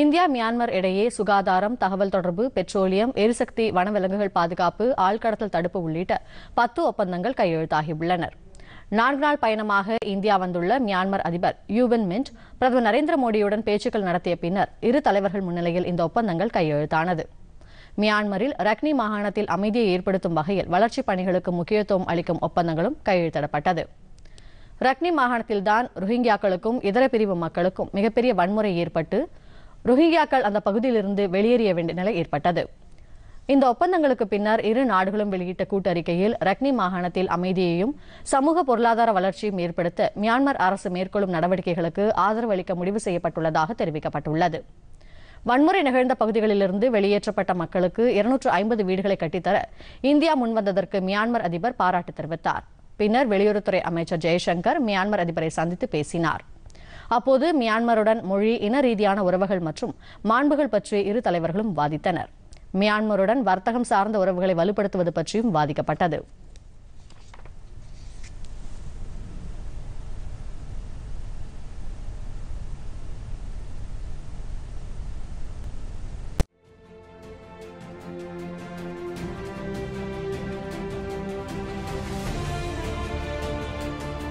India Myanmar இடையே சுகாதாரம் தகவல் தொடர்பு பெட்ரோலியம் எரிசக்தி வனவிலங்குகள் பாதுகாப்பு ஆழ்கடத்தல் தடுப்பு உள்ளிட்ட பத்து ஒப்பந்தங்கள் கையெழுத்தாகியுள்ளன நான்கு நாள் பயணமாக இந்தியா வந்துள்ள மியான்மர் அதிபர் யூவின் மின்ட் பிரதமர் நரேந்திர மோடியுடன் பேச்சுக்கள் நடத்திய பின்னர் இரு தலைவர்கள் முன்னிலையில் இந்த ஒப்பந்தங்கள் கையெழுத்தானது மியான்மரில் ரக்னி மாகாணத்தில் அமைதியை ஏற்படுத்தும் வகையில் வளர்ச்சிப் பணிகளுக்கு முக்கியத்துவம் அளிக்கும் ஒப்பந்தங்களும் கையெழுத்திடப்பட்டது ரக்னி மாகாணத்தில்தான் ரோஹிங்கியாக்களுக்கும் இதர பிரிவு மக்களுக்கும் மிகப்பெரிய வன்முறை ஏற்பட்டு ரோஹிங்கியாக்கள் அந்த பகுதியிலிருந்து வெளியேறிய வேண்டிய நிலை ஏற்பட்டது இந்த ஒப்பந்தங்களுக்கு பின்னர் இரு நாடுகளும் வெளியிட்ட கூட்டறிக்கையில் ரக்னி மாகாணத்தில் அமைதியையும் சமூக பொருளாதார வளர்ச்சியும் ஏற்படுத்த மியான்மர் அரசு மேற்கொள்ளும் நடவடிக்கைகளுக்கு ஆதரவளிக்க முடிவு செய்யப்பட்டுள்ளதாக தெரிவிக்கப்பட்டுள்ளது வன்முறை நிகழ்ந்த பகுதிகளிலிருந்து வெளியேற்றப்பட்ட மக்களுக்கு இருநூற்று ஐம்பது வீடுகளை கட்டித்தர இந்தியா முன்வந்ததற்கு மியான்மர் அதிபர் பாராட்டு தெரிவித்தார் பின்னர் வெளியுறவுத்துறை அமைச்சர் ஜெய்சங்கர் மியான்மர் அதிபரை சந்தித்து பேசினார் அப்போது மியான்மருடன் மொழி இன ரீதியான உறவுகள் மற்றும் மாண்புகள் பற்றி இரு தலைவர்களும் வாதித்தனர் மியான்மருடன் வர்த்தகம் சார்ந்த உறவுகளை வலுப்படுத்துவது பற்றியும் வாதிக்கப்பட்டது